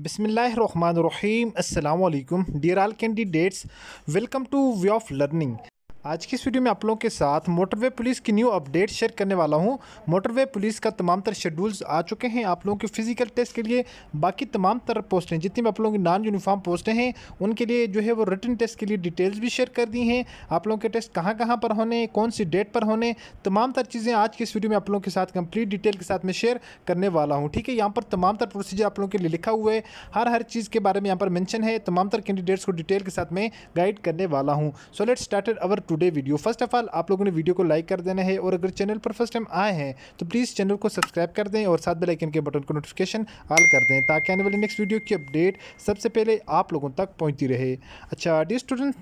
बिसमीम अल्लाम dear all candidates welcome to way of learning आज की इस वीडियो में आप लोगों के साथ मोटरवे पुलिस की न्यू अपडेट शेयर करने वाला हूं मोटरवे पुलिस का तमाम तर शेड्यूल्स आ चुके हैं आप लोगों के फिजिकल टेस्ट के लिए बाकी तमाम तर पोस्टें जितनी भी आप लोगों की नॉन यूनिफॉर्म पोस्टें हैं उनके लिए जो है वो रिटर्न टेस्ट के लिए डिटेल्स भी शेयर कर दी हैं आप लोगों के टेस्ट कहाँ कहाँ पर होने कौन सी डेट पर होने तमाम तर चीज़ें आज की इस वीडियो में आप लोगों के साथ कंप्लीट डिटेल के साथ मैं शेयर करने वाला हूँ ठीक है यहाँ पर तमाम तर प्रोसीजर आप लोगों के लिए लिखा हुआ है हर हर चीज़ के बारे में यहाँ पर मैंशन है तमाम तर कैंडिडेट्स को डिटेल के साथ मैं गाइड करने वाला हूँ so let started our today video first of all आप लोगों ने वीडियो को लाइक कर देना है और अगर चैनल पर फर्स्ट टाइम आए हैं तो प्लीज़ चैनल को सब्सक्राइब कर दें और साथ बेलाइकन के बटन को नोटिफिकेशन ऑल कर दें ताकि आने वाली नेक्स्ट वीडियो की अपडेट सबसे पहले आप लोगों तक पहुँचती रहे अच्छा डी स्टूडेंट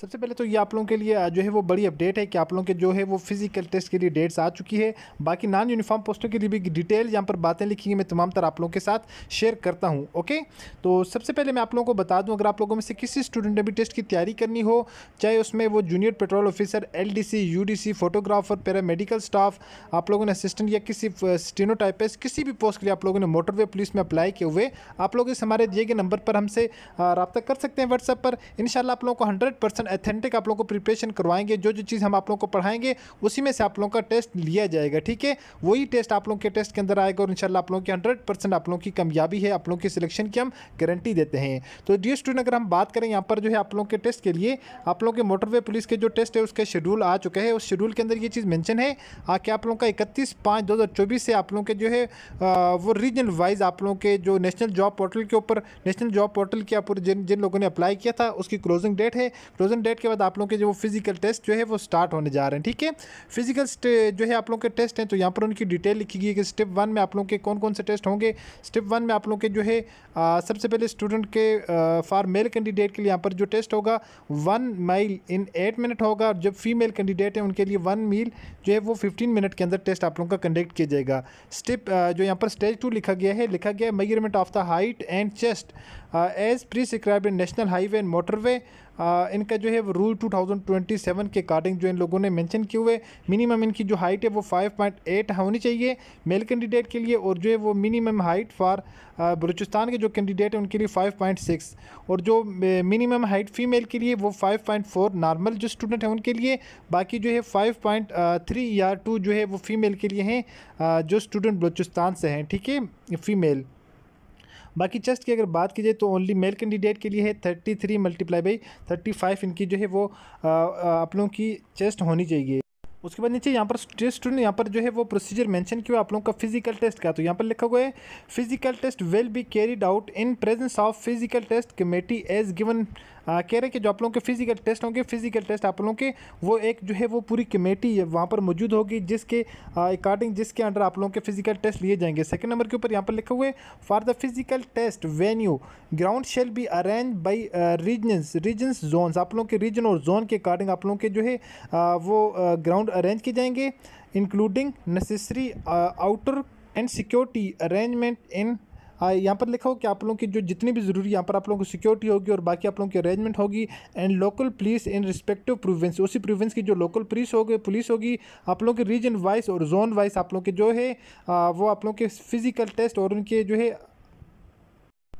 सबसे पहले तो ये आप लोगों के लिए जो है वो बड़ी अपडेट है कि आप लोगों के जो है वो फिजिकल टेस्ट के लिए डेट्स आ चुकी है बाकी नॉन यूनिफॉर्म पोस्टों के लिए भी डिटेल यहाँ पर बातें लिखी है मैं तमाम तरह आप लोगों के साथ शेयर करता हूँ ओके तो सबसे पहले मैं आप लोगों को बता दूँ अगर आप लोगों में से किसी स्टूडेंट ने भी टेस्ट की तैयारी करनी हो चाहे उसमें वो junior patrol officer L D photographer paramedical staff आप लोगों ने असिस्टेंट या किसी स्टेनोटाइपिस्ट uh, किसी भी पोस्ट के लिए आप लोगों ने मोटरवे पुलिस में अप्लाई किए हुए आप लोग इस हमारे दिए गए नंबर पर हमसे रबता कर सकते हैं व्हाट्सएप पर इन आप लोगों को हंड्रेड परसेंट अथेंटिक आप लोगों को प्रिपरेशन करवाएंगे जो जो चीज़ हम आप लोग को पढ़ाएंगे उसी में से आप लोगों का टेस्ट लिया जाएगा ठीक है वही टेस्ट आप लोगों के टेस्ट के अंदर आएगा और इंशाल्लाह आप लोगों की हंड्रेड परसेंट आप लोगों की कामयाबी है आप लोगों की सिलेक्शन की हम गारंटी देते हैं तो डी स्टूडेंट अगर हम बात करें यहाँ पर जो है आप लोगों के टेस्ट के लिए आप लोगों के मोटरवे पुलिस के जो टेस्ट है उसके शेड्यूल आ चुका है उस शेड्यूल के अंदर ये चीज़ मैंशन है कि आप लोगों का इकतीस पाँच दो से आप लोगों के जो है वो रीजनल वाइज आप लोगों के जो नेशनल जॉब पोर्टल के ऊपर नेशनल जॉब पोर्टल के ऊपर जिन जिन लोगों ने अप्लाई किया था उसकी क्लोजिंग डेट है क्लोजिंग रिजल्टेशन डेट के बाद आप लोगों के जो वो फिजिकल टेस्ट जो है वो स्टार्ट होने जा रहे हैं ठीक है फिजिकल जो है आप लोगों के टेस्ट हैं तो यहाँ पर उनकी डिटेल लिखी गई है कि स्टेप वन में आप लोगों के कौन कौन से टेस्ट होंगे स्टेप वन में आप लोगों के जो है आ, सबसे पहले स्टूडेंट के फॉर मेल कैंडिडेट के लिए यहाँ पर जो टेस्ट होगा one mile in eight minute होगा और जब फीमेल कैंडिडेट हैं उनके लिए वन मील जो है वो फिफ्टीन मिनट के अंदर टेस्ट आप लोगों का कंडक्ट किया जाएगा स्टेप जो यहाँ पर स्टेज टू लिखा गया है लिखा गया है measurement of the height and chest as prescribe in national highway and motorway इनका जो है वो रूल 2027 के अकॉर्डिंग जो इन लोगों ने मेंशन किए हुए मिनिमम इनकी जो हाइट है वो 5.8 होनी चाहिए मेल कैंडिडेट के लिए और जो है वो मिनिमम हाइट फॉर बलूचिस्तान के जो कैंडिडेट हैं उनके लिए 5.6 और जो मिनिमम हाइट फीमेल के लिए वो 5.4 नॉर्मल जो स्टूडेंट हैं उनके लिए बाकी जो है थ्री या टू जो है वो फीमेल के लिए हैं uh, जो स्टूडेंट बलूचिस्तान से हैं ठीक है फीमेल बाकी चेस्ट की अगर बात की जाए तो ओनली मेल कैंडिडेट के लिए है thirty three multiply by thirty five इनकी जो है वो आप लोगों की चेस्ट होनी चाहिए उसके बाद नीचे यहाँ पर टेस्ट स्टूडेंट यहाँ पर जो है वो प्रोसीजर मेंशन किया आप लोगों का फिजिकल टेस्ट का तो यहाँ पर लिखा हुआ है physical test will be carried out in presence of physical test committee as given आ, कह रहे हैं कि जो आप लोगों के फिज़िकल टेस्ट होंगे फिज़िकल टेस्ट आप लोगों के वो एक जो है वो पूरी कमेटी वहाँ पर मौजूद होगी जिसके अकॉर्डिंग जिसके अंडर आप लोगों के फिज़िकल टेस्ट लिए जाएंगे सेकंड नंबर के ऊपर यहाँ पर लिखे हुए for the physical test venue ground shall be arrange by regions regions zone आप लोगों के रीजन और जोन के अकॉर्डिंग आप लोगों के जो है आ, वो ग्राउंड अरेंज किए जाएंगे including necessary outer and security arrangement in हाँ, यहाँ पर लिखा हो कि आप लोगों की जो जितनी भी ज़रूरी यहाँ पर आप लोगों को सिक्योरिटी होगी और बाकी आप लोगों की अरेंजमेंट होगी and local police in respective province उसी प्रोविंस की जो लोकल पुलिस होगी पुलिस होगी आप लोगों के रीजन वाइज और जोन वाइज आप लोगों के जो है वो आप लोगों के फिजिकल टेस्ट और उनके जो है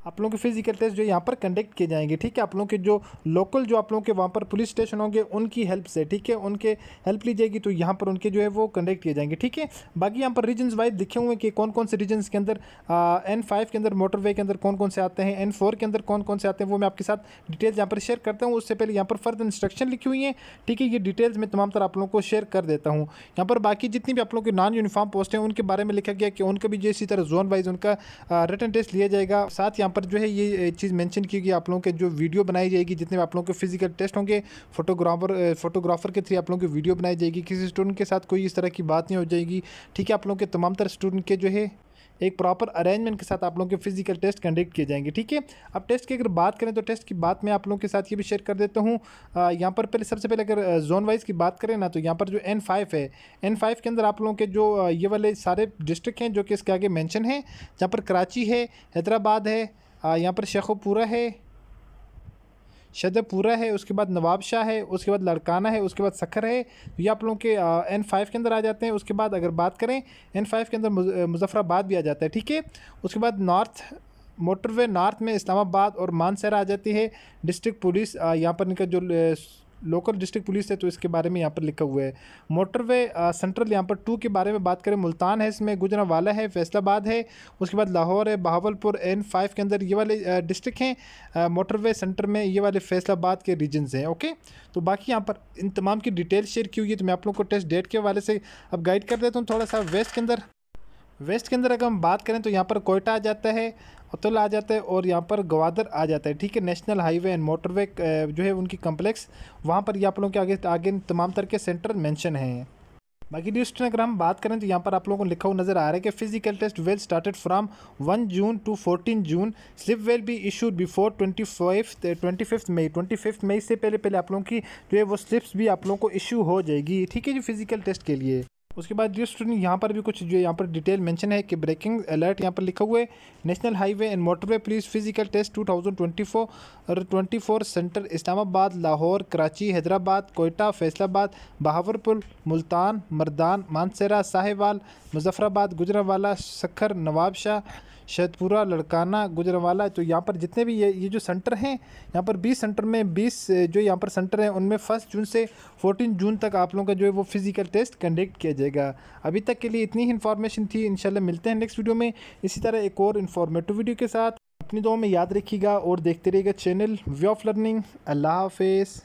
आप लोगों के फिजिकल टेस्ट जो यहाँ पर कंडक्ट किए जाएंगे ठीक है आप लोगों के जो लोकल जो आप लोगों के वहाँ पर पुलिस स्टेशन होंगे उनकी हेल्प से ठीक है उनके हेल्प ली जाएगी तो यहाँ पर उनके जो है वो कंडक्ट किए जाएंगे ठीक है बाकी यहाँ पर रीजन्स वाइज दिखे हुए हैं कि कौन कौन से रीजन्स के अंदर एन फाइव के अंदर मोटर के अंदर कौन कौन से आते हैं एन फोर के अंदर कौन कौन से आते हैं वो मैं आपके साथ डिटेल्स यहाँ पर शेयर करता हूँ उससे पहले यहाँ पर फर्दर इंस्ट्रक्शन लिखी हुई है ठीक है ये डिटेल्स मैं तमाम तरह आप लोगों को शेयर कर देता हूँ यहाँ पर बाकी जितनी भी आप लोगों के नॉन यूनिफॉर्म पोस्ट हैं उनके बारे में लिखा गया कि उनका भी जो इसी तरह जोन वाइज उनका रिटर्न टेस्ट लिया जाएगा साथ यहाँ यहाँ पर जो है ये चीज़ मेंशन की गई आप लोगों के जो वीडियो बनाई जाएगी जितने आप लोगों के फिजिकल टेस्ट होंगे फोटोग्राफर फोटोग्राफर के थ्री आप लोगों की वीडियो बनाई जाएगी किसी स्टूडेंट के साथ कोई इस तरह की बात नहीं हो जाएगी ठीक है आप लोगों के तमाम तरह स्टूडेंट के जो है एक प्रॉपर अरेंजमेंट के साथ आप लोगों के फिजिकल टेस्ट कंडक्ट किए जाएंगे ठीक है अब टेस्ट की अगर बात करें तो टेस्ट की बात मैं आप लोगों के साथ ये भी शेयर कर देता हूँ यहाँ पर पहले सबसे पहले अगर जोन वाइज़ की बात करें ना तो यहाँ पर जो एन फाइव है एन फाइव के अंदर आप लोगों के जो ये वाले सारे डिस्ट्रिक्ट हैं जो कि इसके आगे मैंशन हैं जहाँ पर कराची है हैदराबाद है यहाँ पर शेखोपुरा है शदपुरा है उसके बाद नवाब शाह है उसके बाद लड़काना है उसके बाद सखर है तो ये आप लोगों के एन फाइव के अंदर आ जाते हैं उसके बाद अगर बात करें एन फाइव के अंदर मुजफ्फराबाद भी आ जाता है ठीक है उसके बाद नॉर्थ मोटरवे नॉर्थ में इस्लामाबाद और मानसर आ जाती है डिस्ट्रिक्ट पुलिस यहाँ पर इनका जो लोकल डिस्ट्रिक्ट पुलिस है तो इसके बारे में यहाँ पर लिखा हुआ है मोटरवे सेंट्रल यहाँ पर टू के बारे में बात करें मुल्तान है इसमें गुजरावाला है फैसलाबाद है उसके बाद लाहौर है बहावलपुर एन फाइव के अंदर ये वाले डिस्ट्रिक्ट हैं मोटरवे सेंटर में ये वाले फैसलाबाद के रीजन्स हैं ओके तो बाकी यहाँ पर इन तमाम की डिटेल शेयर की हुई है तो मैं आप लोग को टेस्ट डेट के हवाले से अब गाइड कर देता हूँ थोड़ा सा वेस्ट के अंदर वेस्ट के अंदर अगर हम बात करें तो यहाँ पर कोयटा आ जाता है अतुल आ जाता है और यहाँ पर गवादर आ जाता है ठीक है नेशनल हाईवे एंड मोटरवे जो है उनकी कम्प्लेक्स वहाँ पर आप लोगों के आगे आगे तमाम तरह के सेंटर मैंशन हैं बाकी डिस्ट अगर हम बात करें तो यहाँ पर आप लोगों को लिखा हुआ नजर आ रहा है कि physical test will started from 1 June to 14 June slip will be issued before twenty 25 May 25 मई से पहले पहले आप लोगों की जो है वो स्लिप्स भी आप लोगों को इशू हो जाएगी ठीक है जी फिजिकल टेस्ट के लिए उसके बाद जो स्टूडेंट यहाँ पर भी कुछ जो यहाँ पर डिटेल मेंशन है कि ब्रेकिंग अलर्ट यहाँ पर लिखा हुआ है national highway and motorway police physical test 2024 और 24 सेंटर इस्लामाबाद लाहौर कराची हैदराबाद कोयटा फैसलाबाद बहावरपुर मुल्तान मरदान मानसरा साहिवाल मुजफ्फराबाद गुजरावाला सखर नवाबशाह शेतपुरा लड़काना गुजरवाला तो यहाँ पर जितने भी ये ये जो सेंटर हैं यहाँ पर 20 सेंटर में 20 जो यहाँ पर सेंटर हैं उनमें फर्स्ट जून से 14 जून तक आप लोगों का जो है वो फिज़िकल टेस्ट कंडक्ट किया जाएगा अभी तक के लिए इतनी ही इन्फॉर्मेशन थी इन मिलते हैं नेक्स्ट वीडियो में इसी तरह एक और इन्फॉर्मेटिव वीडियो के साथ अपनी दो में याद रखिएगा और देखते रहिएगा चैनल वे ऑफ लर्निंग अल्लाह हाफिज़